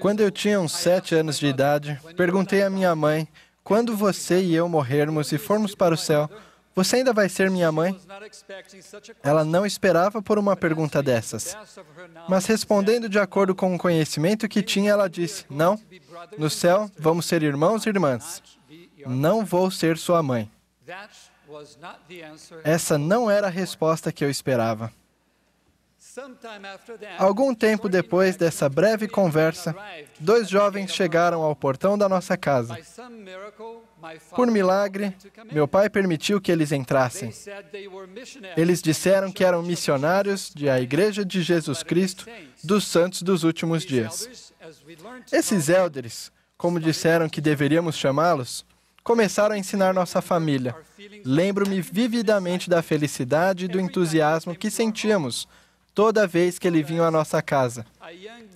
Quando eu tinha uns sete anos de idade, perguntei à minha mãe: quando você e eu morrermos e formos para o céu, você ainda vai ser minha mãe? Ela não esperava por uma pergunta dessas. Mas respondendo de acordo com o conhecimento que tinha, ela disse: Não, no céu vamos ser irmãos e irmãs. Não vou ser sua mãe. Essa não era a resposta que eu esperava. Algum tempo depois dessa breve conversa, dois jovens chegaram ao portão da nossa casa. Por milagre, meu pai permitiu que eles entrassem. Eles disseram que eram missionários da Igreja de Jesus Cristo dos Santos dos Últimos Dias. Esses élderes, como disseram que deveríamos chamá-los, começaram a ensinar nossa família. Lembro-me vividamente da felicidade e do entusiasmo que sentíamos toda vez que ele vinha à nossa casa.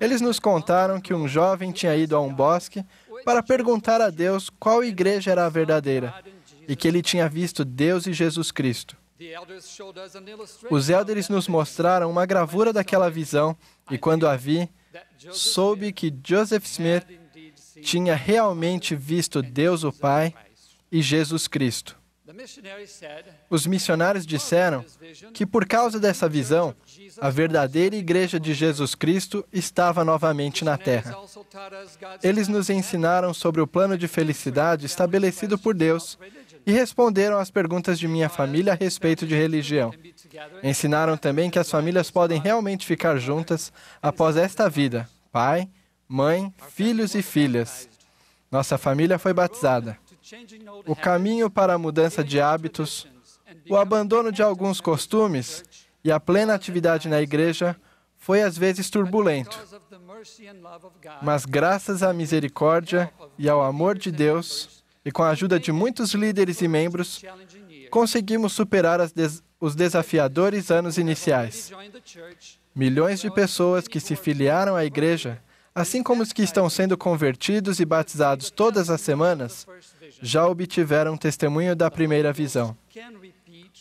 Eles nos contaram que um jovem tinha ido a um bosque para perguntar a Deus qual igreja era a verdadeira e que ele tinha visto Deus e Jesus Cristo. Os elders nos mostraram uma gravura daquela visão e, quando a vi, soube que Joseph Smith tinha realmente visto Deus o Pai e Jesus Cristo. Os missionários disseram que, por causa dessa visão, a verdadeira Igreja de Jesus Cristo estava novamente na Terra. Eles nos ensinaram sobre o plano de felicidade estabelecido por Deus e responderam às perguntas de minha família a respeito de religião. Ensinaram também que as famílias podem realmente ficar juntas após esta vida: pai, mãe, filhos e filhas. Nossa família foi batizada o caminho para a mudança de hábitos, o abandono de alguns costumes e a plena atividade na igreja foi às vezes turbulento. Mas graças à misericórdia e ao amor de Deus, e com a ajuda de muitos líderes e membros, conseguimos superar des os desafiadores anos iniciais. Milhões de pessoas que se filiaram à igreja, assim como os que estão sendo convertidos e batizados todas as semanas, já obtiveram testemunho da primeira visão.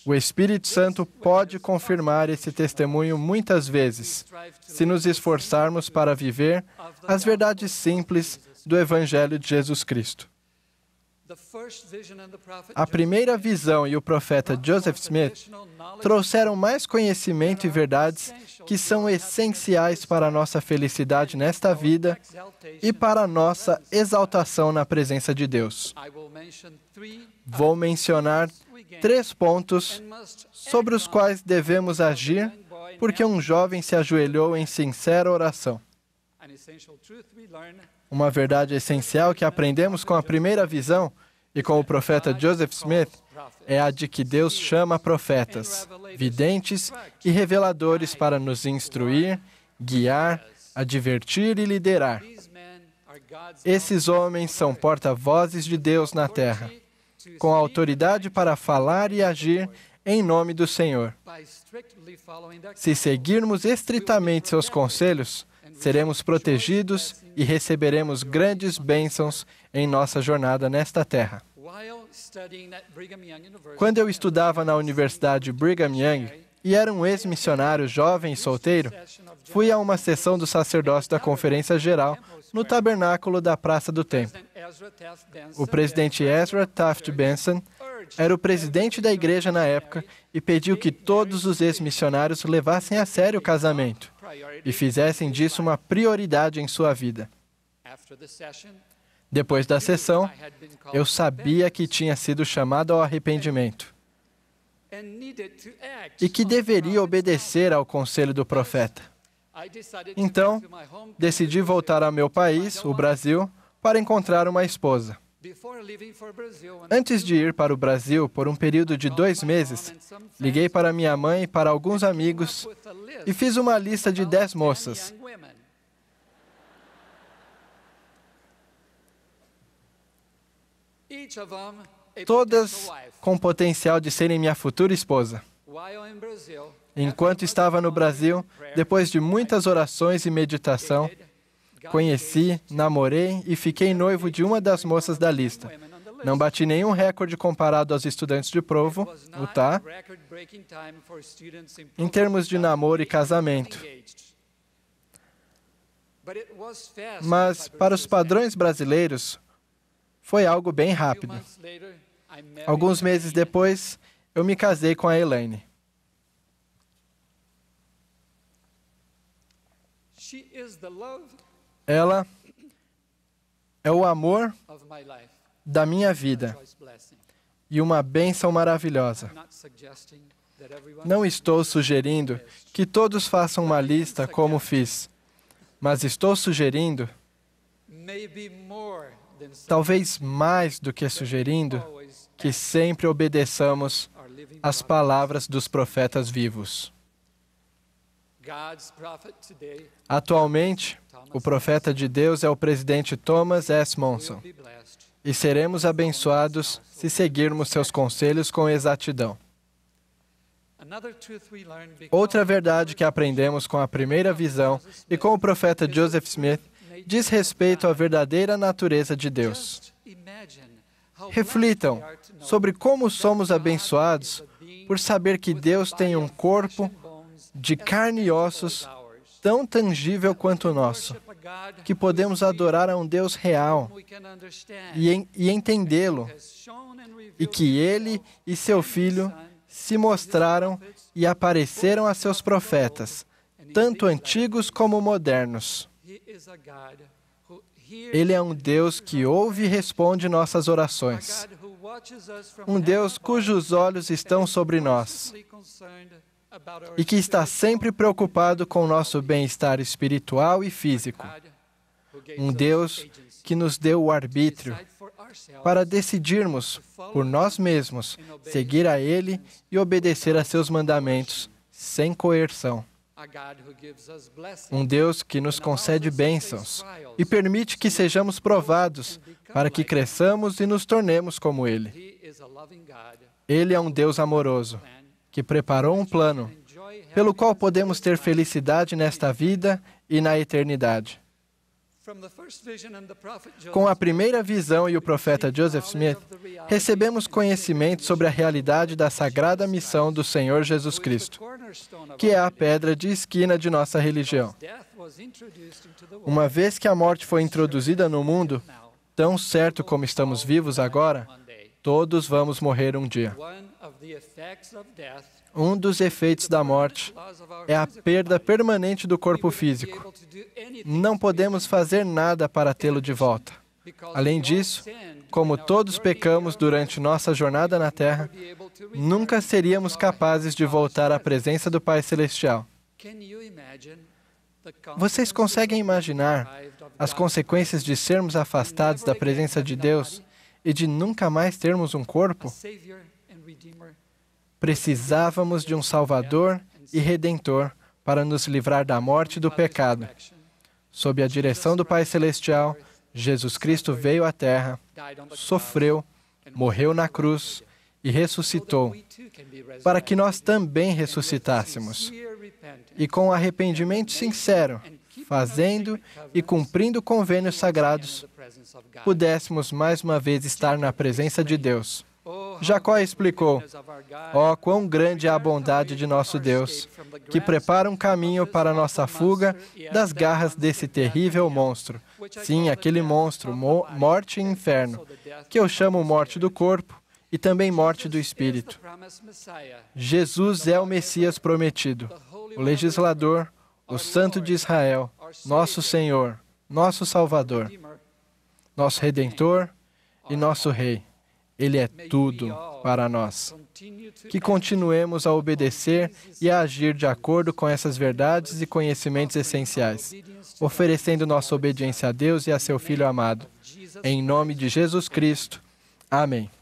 O Espírito Santo pode confirmar esse testemunho muitas vezes, se nos esforçarmos para viver as verdades simples do Evangelho de Jesus Cristo. A primeira visão e o profeta Joseph Smith trouxeram mais conhecimento e verdades que são essenciais para a nossa felicidade nesta vida e para a nossa exaltação na presença de Deus. Vou mencionar três pontos sobre os quais devemos agir porque um jovem se ajoelhou em sincera oração. Uma verdade essencial que aprendemos com a primeira visão e com o profeta Joseph Smith é a de que Deus chama profetas, videntes e reveladores para nos instruir, guiar, advertir e liderar. Esses homens são porta-vozes de Deus na terra, com autoridade para falar e agir em nome do Senhor. Se seguirmos estritamente seus conselhos, seremos protegidos e receberemos grandes bênçãos em nossa jornada nesta terra. Quando eu estudava na Universidade Brigham Young e era um ex-missionário jovem e solteiro, fui a uma sessão do sacerdócio da Conferência Geral no tabernáculo da Praça do Templo. O presidente Ezra Taft Benson era o presidente da igreja na época e pediu que todos os ex-missionários levassem a sério o casamento e fizessem disso uma prioridade em sua vida. Depois da sessão, eu sabia que tinha sido chamado ao arrependimento e que deveria obedecer ao conselho do profeta. Então, decidi voltar ao meu país, o Brasil, para encontrar uma esposa. Antes de ir para o Brasil por um período de dois meses, liguei para minha mãe e para alguns amigos e fiz uma lista de dez moças. Todas com potencial de serem minha futura esposa. Enquanto estava no Brasil, depois de muitas orações e meditação, Conheci, namorei e fiquei noivo de uma das moças da lista. Não bati nenhum recorde comparado aos estudantes de Provo, tá? em termos de namoro e casamento. Mas, para os padrões brasileiros, foi algo bem rápido. Alguns meses depois, eu me casei com a Elaine. Ela é o amor da minha vida e uma bênção maravilhosa. Não estou sugerindo que todos façam uma lista como fiz, mas estou sugerindo, talvez mais do que sugerindo, que sempre obedeçamos às palavras dos profetas vivos. Atualmente, o profeta de Deus é o presidente Thomas S. Monson. E seremos abençoados se seguirmos seus conselhos com exatidão. Outra verdade que aprendemos com a primeira visão e com o profeta Joseph Smith diz respeito à verdadeira natureza de Deus. Reflitam sobre como somos abençoados por saber que Deus tem um corpo de carne e ossos, tão tangível quanto o nosso, que podemos adorar a um Deus real e, e entendê-lo, e que ele e seu filho se mostraram e apareceram a seus profetas, tanto antigos como modernos. Ele é um Deus que ouve e responde nossas orações. Um Deus cujos olhos estão sobre nós e que está sempre preocupado com o nosso bem-estar espiritual e físico. Um Deus que nos deu o arbítrio para decidirmos por nós mesmos seguir a Ele e obedecer a seus mandamentos sem coerção. Um Deus que nos concede bênçãos e permite que sejamos provados para que cresçamos e nos tornemos como Ele. Ele é um Deus amoroso que preparou um plano pelo qual podemos ter felicidade nesta vida e na eternidade. Com a primeira visão e o profeta Joseph Smith, recebemos conhecimento sobre a realidade da sagrada missão do Senhor Jesus Cristo, que é a pedra de esquina de nossa religião. Uma vez que a morte foi introduzida no mundo, tão certo como estamos vivos agora, todos vamos morrer um dia. Um dos efeitos da morte é a perda permanente do corpo físico. Não podemos fazer nada para tê-lo de volta. Além disso, como todos pecamos durante nossa jornada na Terra, nunca seríamos capazes de voltar à presença do Pai Celestial. Vocês conseguem imaginar as consequências de sermos afastados da presença de Deus e de nunca mais termos um corpo? Precisávamos de um Salvador e Redentor para nos livrar da morte e do pecado. Sob a direção do Pai Celestial, Jesus Cristo veio à Terra, sofreu, morreu na cruz e ressuscitou, para que nós também ressuscitássemos. E com arrependimento sincero, fazendo e cumprindo convênios sagrados, pudéssemos mais uma vez estar na presença de Deus. Jacó explicou: Ó, oh, quão grande é a bondade de nosso Deus, que prepara um caminho para nossa fuga das garras desse terrível monstro. Sim, aquele monstro, mo morte e inferno, que eu chamo morte do corpo e também morte do espírito. Jesus é o Messias prometido, o legislador, o Santo de Israel, nosso Senhor, nosso Salvador, nosso Redentor e nosso Rei. Ele é tudo para nós. Que continuemos a obedecer e a agir de acordo com essas verdades e conhecimentos essenciais, oferecendo nossa obediência a Deus e a seu Filho amado. Em nome de Jesus Cristo. Amém.